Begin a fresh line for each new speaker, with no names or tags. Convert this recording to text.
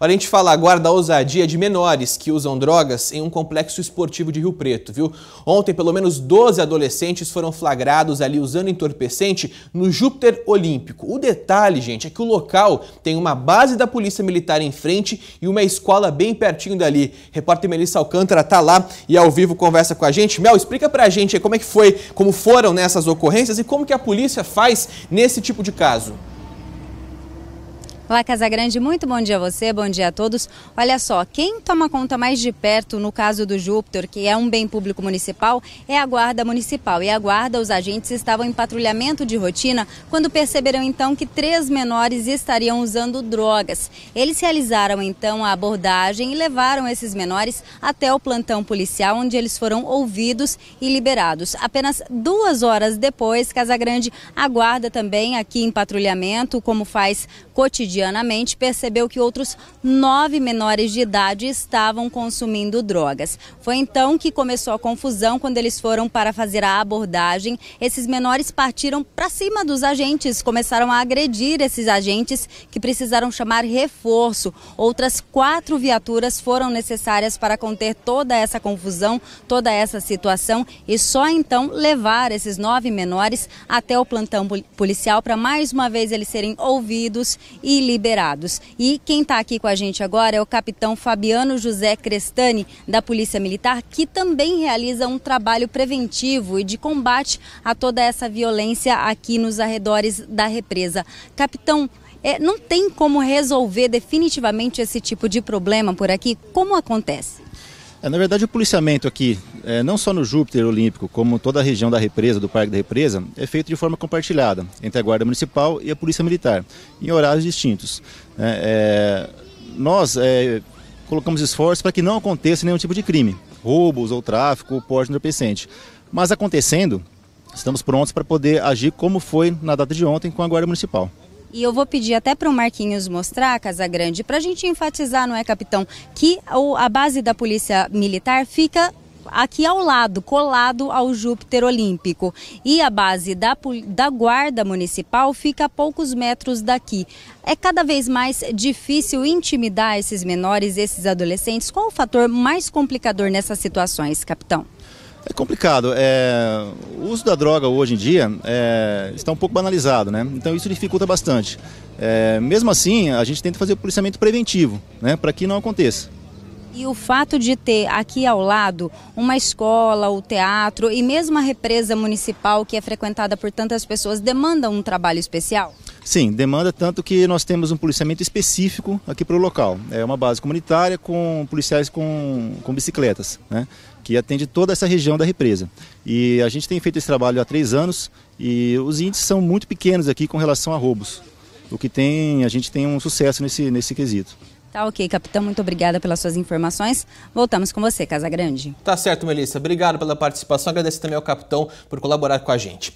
Para a gente falar agora da ousadia de menores que usam drogas em um complexo esportivo de Rio Preto, viu? Ontem, pelo menos 12 adolescentes foram flagrados ali usando entorpecente no Júpiter Olímpico. O detalhe, gente, é que o local tem uma base da Polícia Militar em frente e uma escola bem pertinho dali. Repórter Melissa Alcântara tá lá e ao vivo conversa com a gente. Mel, explica pra gente como é que foi, como foram nessas ocorrências e como que a polícia faz nesse tipo de caso.
Olá, Casagrande, muito bom dia a você, bom dia a todos. Olha só, quem toma conta mais de perto no caso do Júpiter, que é um bem público municipal, é a Guarda Municipal. E a Guarda, os agentes estavam em patrulhamento de rotina quando perceberam então que três menores estariam usando drogas. Eles realizaram então a abordagem e levaram esses menores até o plantão policial, onde eles foram ouvidos e liberados. Apenas duas horas depois, Casagrande, a Guarda também aqui em patrulhamento, como faz cotidiano medianamente, percebeu que outros nove menores de idade estavam consumindo drogas. Foi então que começou a confusão quando eles foram para fazer a abordagem. Esses menores partiram para cima dos agentes, começaram a agredir esses agentes que precisaram chamar reforço. Outras quatro viaturas foram necessárias para conter toda essa confusão, toda essa situação e só então levar esses nove menores até o plantão policial para mais uma vez eles serem ouvidos e liberados. E quem está aqui com a gente agora é o capitão Fabiano José Crestani, da Polícia Militar, que também realiza um trabalho preventivo e de combate a toda essa violência aqui nos arredores da represa. Capitão, é, não tem como resolver definitivamente esse tipo de problema por aqui? Como acontece?
É, na verdade, o policiamento aqui é, não só no Júpiter Olímpico, como toda a região da represa, do Parque da Represa, é feito de forma compartilhada entre a Guarda Municipal e a Polícia Militar, em horários distintos. É, é nós é, colocamos esforço para que não aconteça nenhum tipo de crime, roubos ou tráfico ou porte entorpecente. Mas acontecendo, estamos prontos para poder agir como foi na data de ontem com a Guarda Municipal.
E eu vou pedir até para o Marquinhos mostrar, Casa Grande, para a gente enfatizar, não é, capitão, que a base da Polícia Militar fica aqui ao lado, colado ao Júpiter Olímpico. E a base da, da Guarda Municipal fica a poucos metros daqui. É cada vez mais difícil intimidar esses menores, esses adolescentes. Qual o fator mais complicador nessas situações, capitão?
É complicado. É... O uso da droga hoje em dia é... está um pouco banalizado, né? Então isso dificulta bastante. É... Mesmo assim, a gente tenta fazer o policiamento preventivo, né? Para que não aconteça.
E o fato de ter aqui ao lado uma escola, o teatro e mesmo a represa municipal que é frequentada por tantas pessoas demanda um trabalho especial?
Sim, demanda tanto que nós temos um policiamento específico aqui para o local. É uma base comunitária com policiais com, com bicicletas, né? que atende toda essa região da represa. E a gente tem feito esse trabalho há três anos e os índices são muito pequenos aqui com relação a roubos. O que tem, a gente tem um sucesso nesse, nesse quesito.
Tá ok, capitão. Muito obrigada pelas suas informações. Voltamos com você, Casa Grande.
Tá certo, Melissa. Obrigado
pela participação. Agradeço também ao capitão por colaborar com a gente.